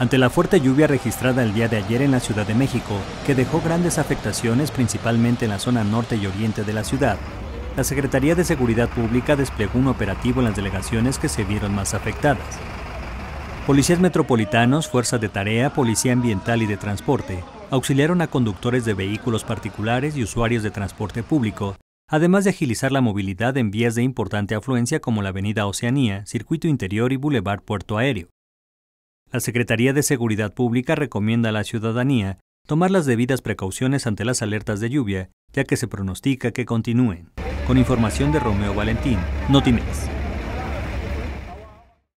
ante la fuerte lluvia registrada el día de ayer en la Ciudad de México, que dejó grandes afectaciones principalmente en la zona norte y oriente de la ciudad. La Secretaría de Seguridad Pública desplegó un operativo en las delegaciones que se vieron más afectadas. Policías metropolitanos, fuerzas de tarea, policía ambiental y de transporte auxiliaron a conductores de vehículos particulares y usuarios de transporte público, además de agilizar la movilidad en vías de importante afluencia como la Avenida Oceanía, Circuito Interior y Boulevard Puerto Aéreo. La Secretaría de Seguridad Pública recomienda a la ciudadanía tomar las debidas precauciones ante las alertas de lluvia, ya que se pronostica que continúen. Con información de Romeo Valentín, Notimex.